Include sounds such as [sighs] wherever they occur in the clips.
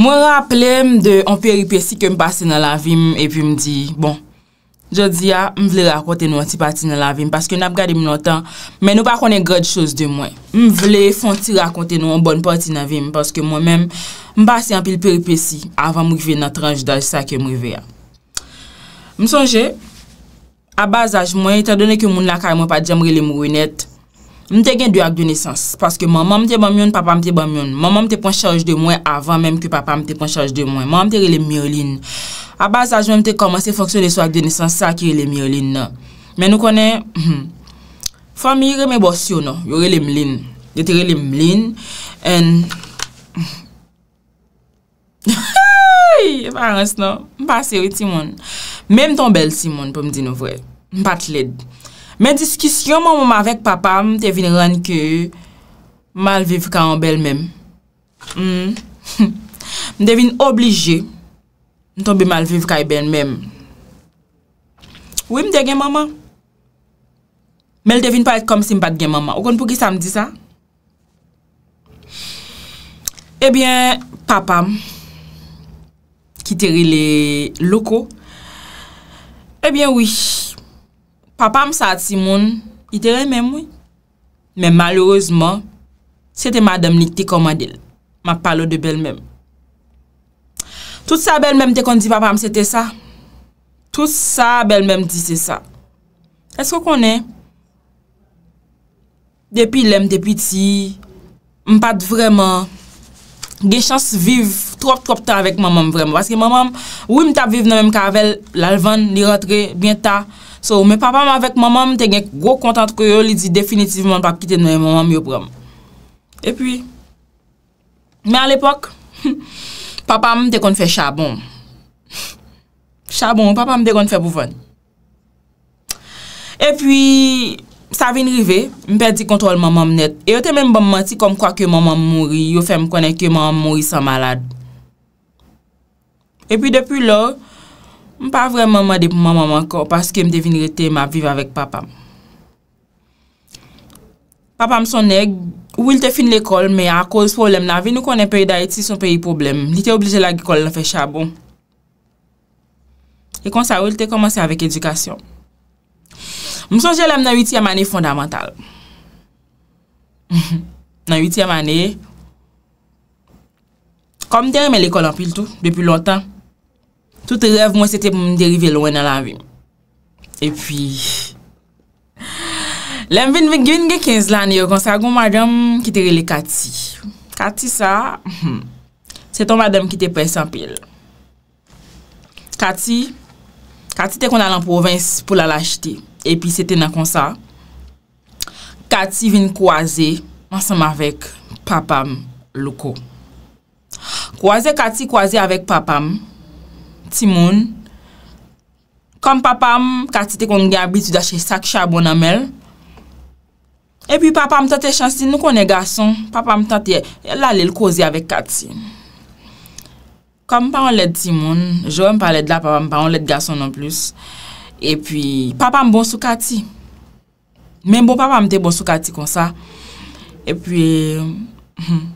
Mwen raple m de an peripeci ke m pase nan la vim e pi m di, bon, jodi a, m vle rakote nou an ti pati nan la vim, paske nap gade m nou tan, men nou pa konen gade chouse de mwen. M vle fon ti rakote nou an bon pati nan vim, paske mwen men, m pase an pil peripeci avan m wive nan tranj dal sa ke m wive a. M sonje, a bazaj mwen, itadone ke moun la kare mwen pa jamre le mounet, Mwen te gen di ak de nesans. Paske mwen mwen mte bon moun, papa mte bon moun. Mwen mwen mte pon chanj de mwen avant mwen mte pon chanj de mwen. Mwen mte relem mioline. A bas a jwen mte komanse foksyon de sou ak de nesans, sa ki relem mioline. Men nou konen, [clears throat] fwa mi reme bwosyo no, yo relem lin. Yo te relem lin. En... Ay! [laughs] Parans nan, mwen pa seri ti mwen. Men mton bel ti mwen pou mdi nou vwe. Mwen pat lede. Men diskisyon mè mè mè avèk papa, mè devine rèn ki malviv ka an bel mèm. Hmm. [laughs] Mè devine oblige, mè tonbe malviv ka an bel mèm. Ouè mè devine gen mè mè? Mè lè devine pa ek kom simpat gen mè mè. Ou kon pou ki sa mè di sa? Ebyen papa, ki teri lè loko, ebyen wè. Papam sa ati moun, ite remem woy. Men malouzman, sete madam niktik komadil. Ma palo de bel mem. Tout sa bel mem te kon di papam, sete sa. Tout sa bel mem ti, sete sa. Esko konen? Depi lem, depi ti, mpad vreman, gen chans viv trop trop ta avek mamam vreman. Vaske mamam, wim tap viv nan men kavel, la levan, li rentre, bienta, So, mwen papa m avèk maman m te genk go kontant kyo yo li di definitivman pa kite nou yon maman m yo pran. E pwi, mè al epok, papa m te kon fè chabon. Chabon, papa m te kon fè boufan. E pwi, sa vin rive, m pe di kontrol maman m net. E yo te mè m ban mati kom kwa kyo maman m mouri, yo fèm konen kyo maman m mouri san malad. E pwi, depi lò, M pa vremen mwade pou mwaman wanko, paske m devin rete ma vive avek papa. Papa m son neg, wil te fin l ekol, me a koz problem na venou konen peri da eti son peri problem. Li te oblije la gikol la fechabon. E kon sa wil te komanse avek edukasyon. M son jel am nan 8e mani fondamental. [laughs] Nan 8e mani, kom deri men l ekol an pil tou, depi lontan. Soute rev mwen sete pou mderive lwen nan la vim. E pi... Lem vin ving gen 15 lani yo konsa, goun madem kitere le kati. Kati sa, se ton madem kite pesan pil. Kati, kati te kon alan provins pou la lachite. E pi sete nan konsa, kati vin kouaze, ansam avek papam louko. Kouaze kati, kouaze avek papam louko. ti moun. Kom papa m, kati te kon gen abitud a che sak chabon amel. E pi papa m tante chansi nou kon e gason. Papa m tante lalil kozi avek kati. Kom pa m lèd ti moun. Jowe m pa lèd la, papa m pa m lèd gason non plus. E pi papa m bon sou kati. Men bon papa m te bon sou kati kon sa. E pi hmm,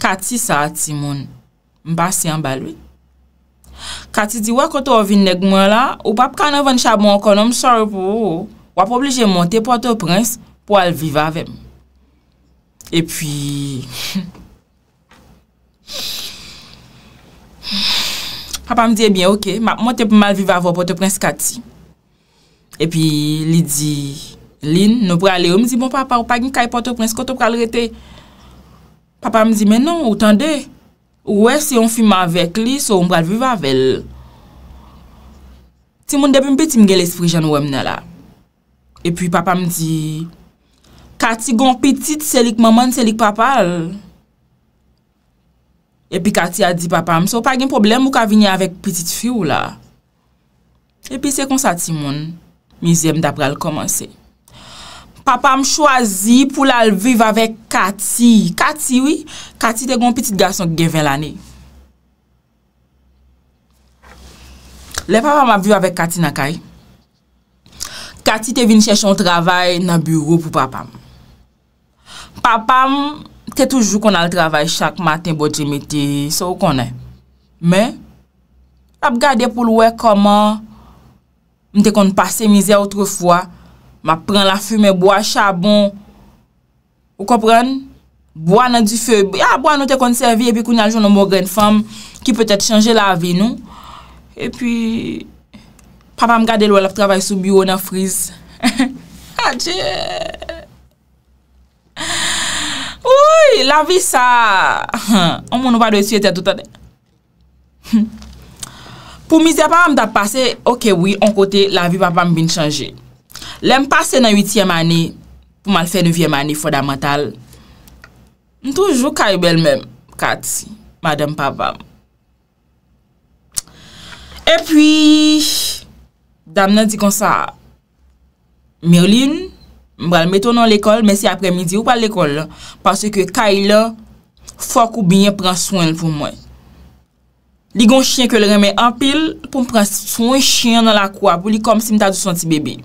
kati sa ti moun. M pa si an balwit. Kati di wak koto ou vin neg mwen la, ou pap kane ven chabon konon msor pou, wap oblije monte Port-au-Prince pou alviva avèm. E pi, [laughs] papa mdi, ebyen, ok, map monte pou malviva avèm Port-au-Prince kati. E pi, li di, lin, nou prale ou, mdi, bon papa, ou pa gini kay Port-au-Prince koto prale rete? Papa mdi, menon, ou tande? Ouè, se yon fima vek li, sou mbra l viva vel. Timon debi mpi ti mge l espri jan wèm nè la. E pi papa mdi, kati gon piti selik mman selik papa l. E pi kati a di papa m, sou pa gen problem mou ka vini avèk piti fiu la. E pi se kon sa timon, mi zem da pral komanse. papam chwazi pou lal viv avèk kati. Kati, wè. Kati te goun piti gason gè ven lanè. Lè papam aviv avèk kati nan kay. Kati te vin chè chon travay nan bureau pou papam. Papam te toujou kon al travay chak maten bo djemite, sou konè. Mè, pap gade pou lwe koman mte kon pase mizè outre fwa Ma pren la fume, bo a chabon. Ou kopren? Bo a nan di feb. Ya, bo a nou te konservi. E pi koun a joun nou mou gen fom. Ki pwetet chanje la vi nou. E pi... Papa m gade lwa laf travay sou biwou nan friz. [laughs] A ah, dje! Ouye! La vi sa! [laughs] Ou moun nou pa dwe syete tout ane. [laughs] Pou mizia papa m da pase, okey oui, on kote la vi papa m bin chanje. Lèm pase nan 8è manè pou mal fè 9è manè fondamental, m toujou kay bel mèm, kati, madèm pavam. E pwi, damnen di kon sa, Merlin, m bral meton nan l'ekol, mesi apre midi ou pal l'ekol la, parce ke kay la, fok ou binye pran swen pou mwen. Ligon chen ke l remè ampil pou m pran swen chen nan la kwa pou li kom si m ta du santi bebe.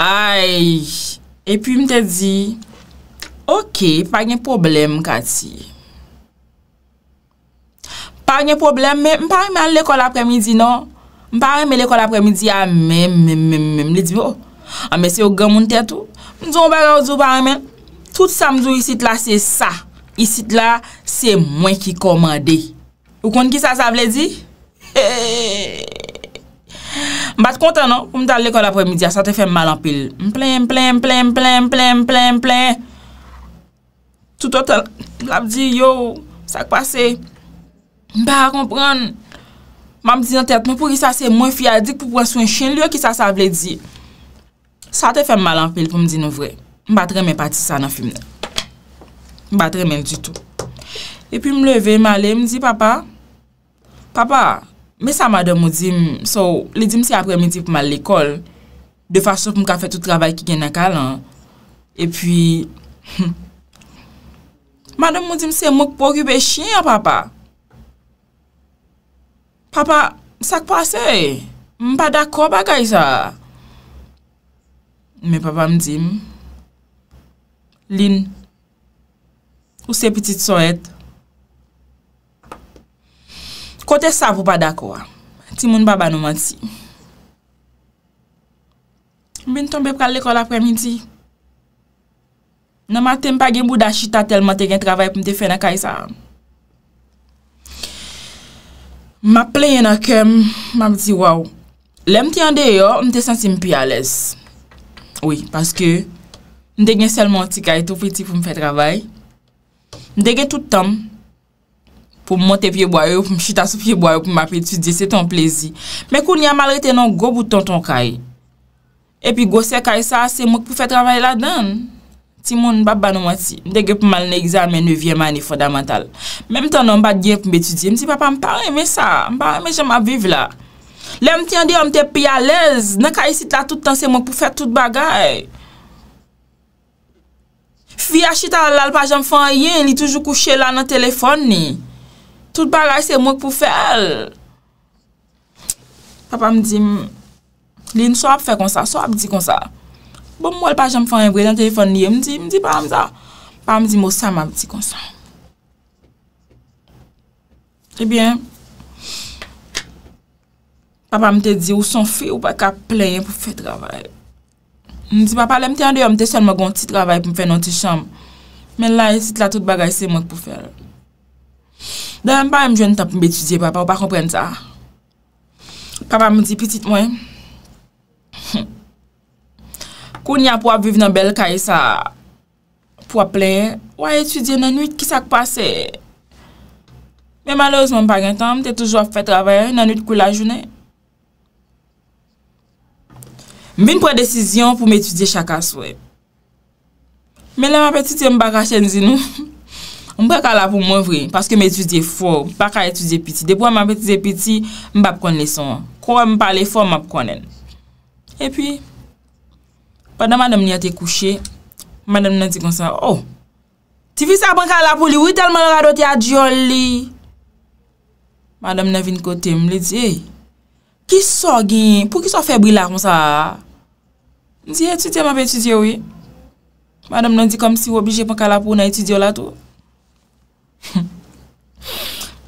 Ay, e pi mte di, ok, pa gen problem kati. Pa gen problem, mpare men l'ekol apremidi non? Mpare men l'ekol apremidi, a men, men, men, men. Mle di, oh, a mese yo gen moun tet ou. Mdou mbe gwa ouzou, pare men, tout samzou isit la se sa. Isit la, se mwen ki komande. Ou kon ki sa sa vle di? Eeeh! [laughs] Mbate konta nou pou mwen tal lèkòl apre midi a sa te fèm mal anpil. Mplem, plèm, plèm, plèm, plèm, plèm, plèm, plèm. Toutot an, lèm di yo, sa kwa se? Mba a kompran. Mba mdi nan tèt, mwen pou ki sa se mwen fya dik pou pou an sou yon chen lèk ki sa sa blè di. Sa te fèm mal anpil pou mwen di nou vre. Mbate remè pati sa nan film nan. Mbate remè du tout. E pi mleve, mwen ale, mwen di papa. Papa, papa. Me sa madèm mou dim, sou li dim se apremidi pouman l'ekol, de fasyon pouman ka fè tout travay ki gen na kalan. E pwi, madèm mou dim se mouk pwok yu be chen ya papa. Papa, sak pa se e, mpa dako bagay sa. Me papa mdim, lin, ou se petit sou ete, Kote sav ou pa dakwa, ti moun baba nou man ti. Mwen tombe pral lekol apremi ti. Nan maten pa gen bouda chita telman te gen travay pou mte fene kaj sa. Ma plen yon akèm, ma bidi waw. Lem ti yande yo, mte sensi mpi alez. Oui, paske mde gen selman ti kaj tou fiti pou mfe travay. Mde gen tout tom. pou mwote pye boye ou, pou mchita sou pye boye ou, pou m ap etudye, se ton plezi. Mwen kou ni amal rete nan go bout ton ton kaye. E pi gose kaye sa, se mwen pou fè travaye la dan. Ti moun, mbap ba nou mwati. Ndegè pou m alne egzame, nou vye mani fondamental. Mwen mton nan mbap gye pou m betudye, mti papa mpare, mwen sa, mpare mwen jom ap vive la. Le mtian de, mte pya lez, nan kaye sit la tout tan, se mwen pou fè tout bagay. Fwi a chita lal pa jom fwa yen, li toujou kouche la nan telefon ni. Toute bagay se mwen pou fèl. Papa m di, lè yon so ap fè kon sa, so ap di kon sa. Bo m wèl pa jèm fèm yon bret, an te yon fèm niye, m di, m di, papa m di, papa m di, m wèl sa m ap di kon sa. Ebyen, eh papa m te di, ou son fi, ou pa ka plèyen pou fè travèl. M di, papa, lè m te yon deyo, m te sèl mwen gonti travèl pou fè nanty chamb. Men la, yon e tit la, tout bagay se mwen pou fèl. Dè m pa m jwen tan pou m betudye papa, ou pa komprenn sa. Papa m di, petit mwen, [laughs] kou ni ap wap viv nan bel kaye sa, wap plen, wap etudye nanuit kisa kwa se. Me maloz m m pagn tan, m te toujwa fwe trawaye nanuit kou la jounen. M bin pou e desizyon pou m etudye chakas we. Me lè m apetite m baga chenzi nou. [laughs] Mwen bre kalapou mwen vre, paske mwen etudye fò, pa ka etudye piti. Depwa mwen etudye piti, mwen bap kon leson. Kwa mwen pale fò, mwen bap konen. E pi, padan manan mwen yate kouche, manan mwen nan di konsan, Oh, ti visan pwen kalapou li, wè telman an adote a diyon li. Manan mwen nan vin kote, mwen le di, E, ki so gen, pou ki so febri la konsan? Di, etudye mwen pe etudye wè. Manan mwen nan di, kom si wè oblije pwen kalapou nan etudye wè la tou.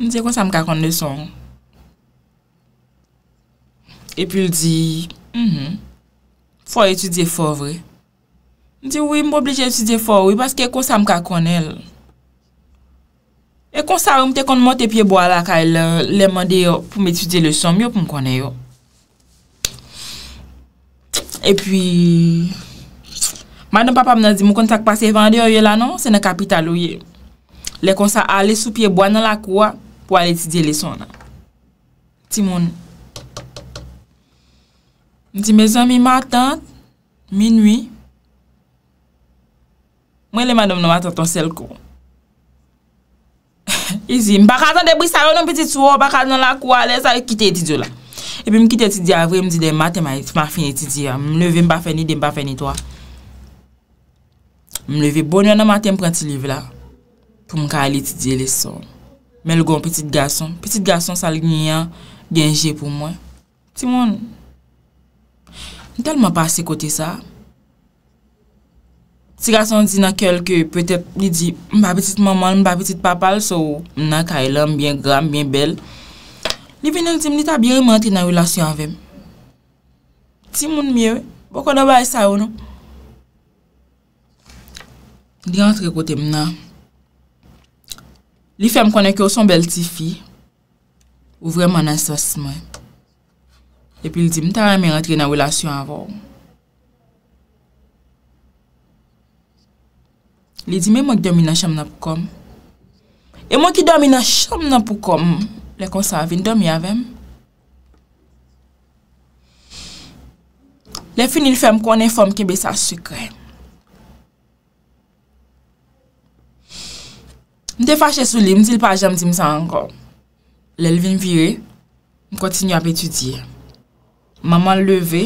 Ndiye kon sa m ka kone son Epi l di mhm, Fwa etude fò vre Ndiye wè m obli jè etude fò wè Baske kon sa m ka kone E kon sa wè m te kon mote Epi e bo ala kaje lèmande yo Pou m etude le son M yo pou m kone yo Epi M anon papa m nan di M kon tak pase vande yo yon la non Se nè kapital yo yon Lè kon sa ale sou pie bo anan lakouwa pou alè ti di lè son nan. Ti moun. Di me zan mi matan, mi nwi. Mwen le madam nan matan ton sel kou. I zi, m baka anan debou sa yon nan piti tou, m baka anan lakouwa, lè sa yon kite yon ti di yo la. E pi m kite yon ti di avre, m di de matan ma fin yon ti di ya. M leve m ba feni, de m ba feni towa. M leve bon yon nan matan m pren ti liv la. pou mwen ka li ti di leson. Mwen lgon petit gason. Petit gason sal genje pou mwen. Ti moun, ni tal mwen pase kote sa. Ti gason di nan kelke, petep ni di mba petit maman, mba petit papal, so mwen na ka ilan mwen bien gram, mwen bel. Li vinen ti mwen ni tabi remante nan relasyon vèm. Ti moun miwe, bokon nan bay sa yon. Li entre kote mwen na, Li fem konen ki ou son bel ti fi, ou vreman an sos mwen. E pi li di mta reme rentre nan wèlasyon avon. Li di mè mwen ki domi nan chanm nan pou kom. E mwen ki domi nan chanm nan pou kom, le kon sa avin domi aven. Le fini li fem konen fòm ki bè sa sukren. Mwen te fache sou li, mwen ti l pa jèm di msa ankon. Lèl vin vire, mwen kontinyo ap etudye. Maman leve,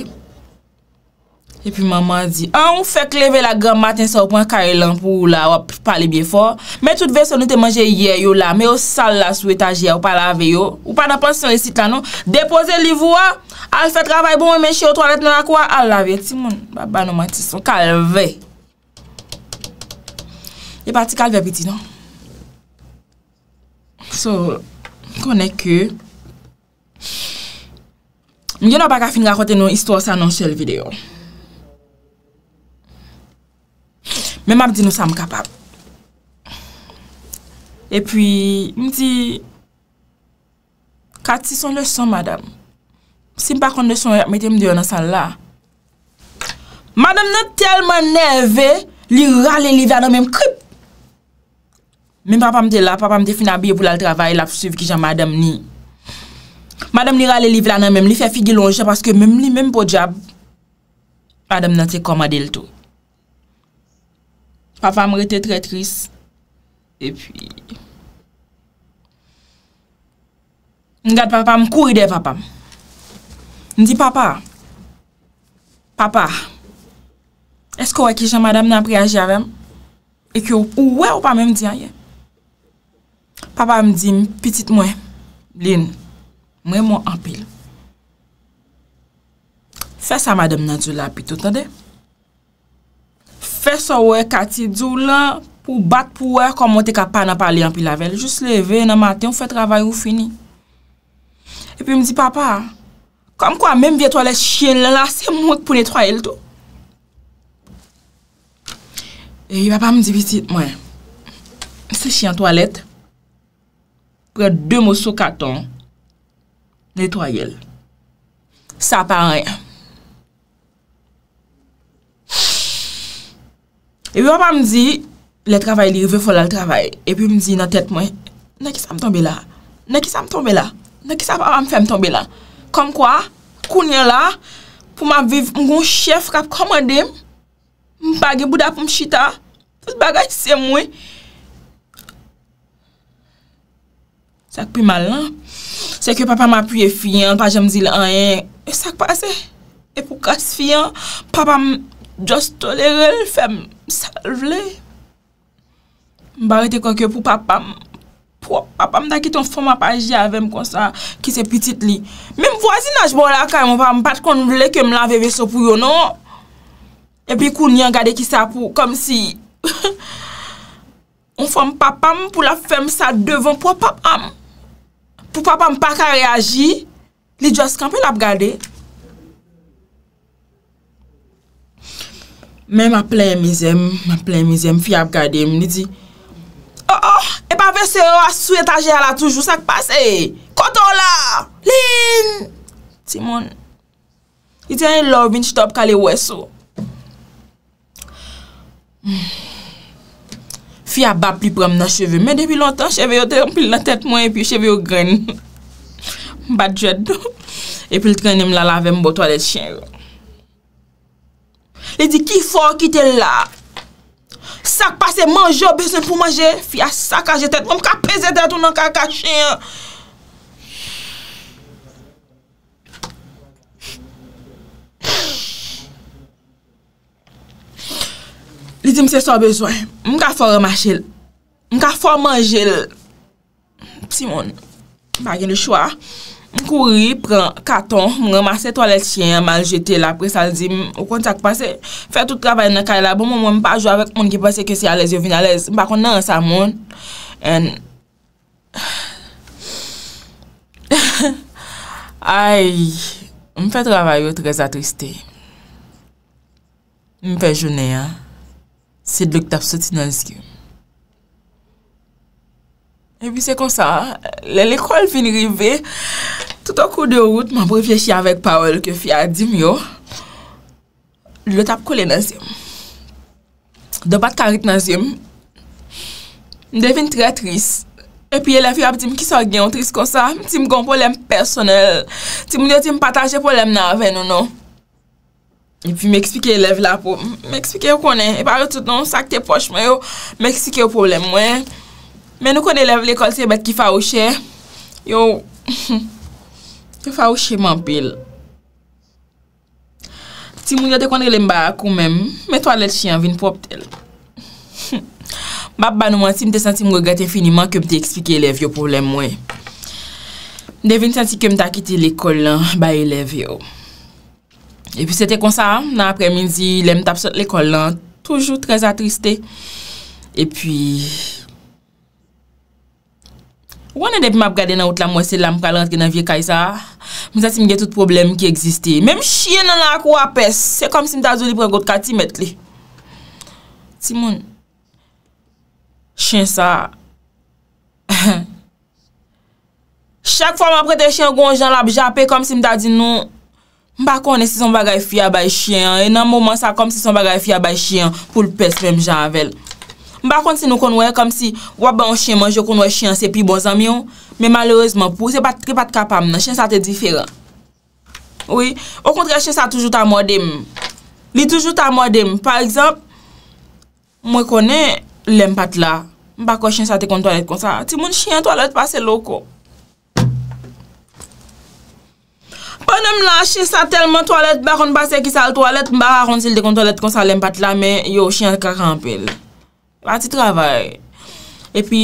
epi maman di, an ah, ou fek leve la gèm maten sa ou pou an kare lan pou ou la, wap, pali bie for. Mè tout ve son nou te manje yè yo la, mè yo sal la sou etajè, wap alave yo. Wap an apans yon esit la nou. Depose li vou a, al fèk ravay bon, mè mè chè yo toalet nan akwa, al lave. E ti moun, baba nou matis, wap kalve. Yè e pati kalve piti nou. So, konè kè, mwen geno baka fin nga kote nou histò sa nan chèl videyo. Mè map di nou sa m kapap. E pwi, mwen di, kat si son le son, madame. Si m pa kon le son, mwen te m di yon nan sa la. Madame nan telman neve, li rale li vade mèm krip. Mèm papa mte la, papa mte fina biye voulal travay la fousiv ki jan madam ni. Madam ni rale liv lanan, mèm li fe figi lonje paske mèm li mèm po jab, madam nan te komade l to. Papa mre te tre tris. E pi... Ndi papa m kouride vapa. Ndi papa. Papa. Es kwa ki jan madam nan preajavem? E ki ou ouè ou pa mèm di a ye? Papa m di, pitit mwen, blin, mwen mwen anpil. Fes a madem nan djou la pitot, an de. Fes a wey katidou lan pou bat pou wey komon te kapan anpil lavel. Jous leve, nan maten, fwe travay ou fini. E pi m di papa, kom kwa menm viye toalet chye lena, se mwen poun etroye lito. E papa m di pitit mwen, se chye an toalet. prè dè mò sou katon, netoyel. Sa pa rè. E wè wè pa m zi, le travay li revè folan l travay, e pè m zi nan tèt mwen, nè ki sa m tombe la? Nè ki sa m tombe la? Nè ki sa pa wè m fèm tombe la? Kom kwa? Koun yon la, pou m aviv m goun chèf rap kom an dem, m bagè bouda pou m chita, m bagè yi sem wè. Sak pe malan, se ke papa m apye fiyan, pa jem zile anyen, e sak pase. E pou kase fiyan, papa m jost tolere l fem sal vle. M bare te kwa ke pou papa m, pou papa m daki ton foma pa javem konsa ki se pitit li. Mem vwazinaj bo la kaye, m papa m pat kon vle ke m lave ve sopuyo, non? E pi koun yon gade ki sa pou, kom si. [laughs] On fome papa m pou la fem sa devon, pou papa m. Pou papa m pa ka reaji, li jwa skan pou la ap gade. Men ma plen mizem, ma plen mizem, fi ap gade, mi li di, oh oh, e pa vese yo oh, a sou etaje ala toujou sak pase, koto la, lin! Ti mon, li tenye lovin chitop ka li wè sou. Fi a ba pli pou am nan cheve, men depi lontan cheve yo te yon pli nan tet mwen epi cheve yo gren. [laughs] Ba djwet nou. Epi l trene m lalave m botwa de tchen. Le di ki fok ki te la. Sak pase manj yo besen pou manje. Fi a sak aje tet. Vom ka peze det ou nan kaka tchen yo. di mi se sor bezwen. Mwen ka fò remache lè. Mwen ka fò manje lè. Simon, mwen pa gen de chwa. Mwen kouri, pren katon, mwen remase toalet chien, mal jetè lè. Apre sa l di, mwen kon tak pase, fè tout travay nan kare la. Bon mwen mwen pa jò avèk mwen ki pase ke se alez yo vin alez. Mwen pa kon nan sa moun. En, [sighs] ay, mwen fè travay yo trez atristè. Mwen fè jounè an. Se dlo ki tap soti nan zi. E pi se konsa, lè lè kol fin rive, tout an kou de wout, mè preveche avèk paol ke fi adim yo, lè tap kou lè nan zi. Dwa pat karit nan zi, mè devin tre tris. E pi e lè fi ap di m ki sò gnen, tris konsa, ti m gwen pou lèm personel, ti m lè ti m pataje pou lèm nan avèn ou nou. E pi mè ekspike elev la pou mè ekspike yo konen. E pare tout non sak te poch mè yo mè ekspike yo poulem mwen. Men nou konen elev l'ekol se bet ki fawouche. Yo, fawouche man pil. Ti moun yo te kondre lemba akou men, mè to alèl chyan vin pou optel. [laughs] Bab banou man si mte santi mwen m'm gote finiman kem te ekspike elev yo poulem mwen. De vin santi kem ta kite l'ekol lan ba elev yo. E pi sete konsa, nan apre mindi, lèm tap sot lèkòl lan, toujou trez atristè. E pi, wane depi map gade nan out la mwese, lèm pral rentre nan vie kajsa, mwen sa si mge tout problem ki eksistè. Mèm chye nan lak wapès, se kom si mta zou li prekot ka ti met li. Ti moun, chen sa, [laughs] chak fwa m apre te chen goun jan la bjapè, kom si mta zin nou, Mpa kone si son bagay fya bay chyen, enan mwoman sa kom si son bagay fya bay chyen pou l pes prem janvel. Mpa kone si nou konwe kom si wap ba bon yon chyen manj yo konwe chyen sepi boz amyon, men malorezman pou, se pat tri pat kapam nan, chen sa te diferan. Ouye, o kontre chen sa toujou ta mwodem. Li toujou ta mwodem, par exemple, mwen kone lem pat la, mpa kone chen sa te konton et kon sa. Ti moun chen to alat pase loko. Yonèm lan chi sa telman toalet ba kon basè ki sal toalet, mba ka rontil de kon tolet kon salèm pat la men, yo chen kakampel. Ba ti travèl. E pi,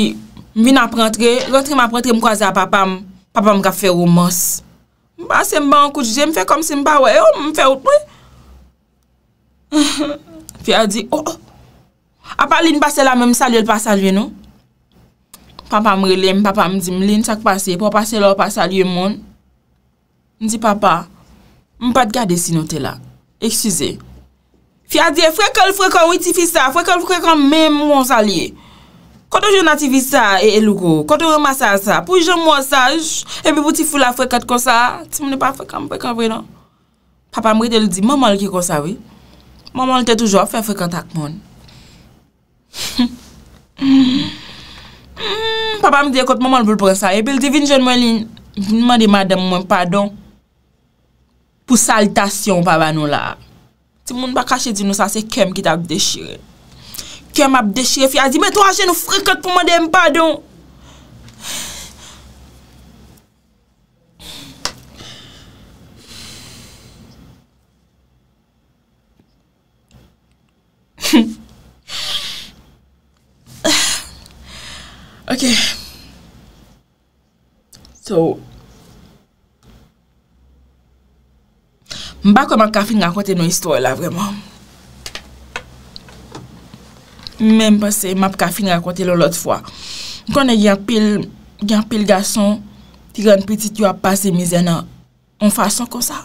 mvin ap rentre, lontre m ap rentre m kwaze a papam, papam ka fè ou mos. M basè m ban koujè, m fè kom si m pa wè, yo m fè ou pwè. Pi a di, oh oh, a pa lin pasè la men, salèl pas salèl nou. Papam rilem, papam dim, lin sa k pasè, pa pasè la ou pas salèl yon moun. Ndi papa, mwen pa te gade si nou te la, eksyze. Fi a diye frekel frekel ou ti fi sa, frekel frekel men mwen sa liye. Koto jen a ti fi sa, e elou go, koto remasa sa, pou jen mwen sa, e bi pou ti fula frekel kon sa, ti mwen e pa frekel mwen frekel vre nan. Papa mwen de li di, mwen man li ki kon sa vi, mwen man li te toujou a fe frekel tak mwen. [laughs] Papa mwen de, mwen man li pou pre sa, e bi li di vin jen mwen li, mwen di madem mwen, padon. pou saldasyon pa ba nou la. Ti moun pa kache di nou sa, se kem ki ta ap dechire. Kem ap dechire fi a di, me to aje nou frekot pou mwen dem pa don. [laughs] Ok. So, M bako m ap ka fin rakote nou istor la vreman. M mè m pase m ap ka fin rakote lò lòt fwa. M konè yon pil, yon pil gason ti ren piti tiyo ap pase mizè nan an fason kon sa.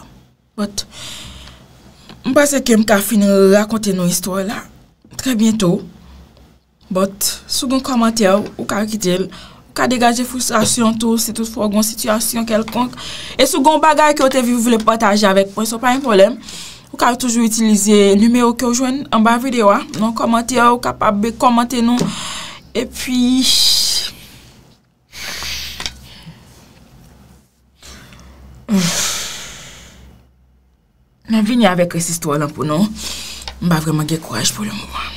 M pase kem m ka fin rakote nou istor la tre bientou. M bot, sou goun komantè ou kakitèl Ou ka degaje fousasyon tou, se tout fwo goun sityasyon kelkonk. E sou goun bagay ki ou te vi, ou vile pataje avek pou yon sou pa yon polem. Ou ka toujou itilize nume ou ki ou jwen an ba videwa. Non komante yo, ou kapabe komante nou. E pi... Mwen vini avek resist walan pou nou. Mba vreman ge kouaj pou loun mwa.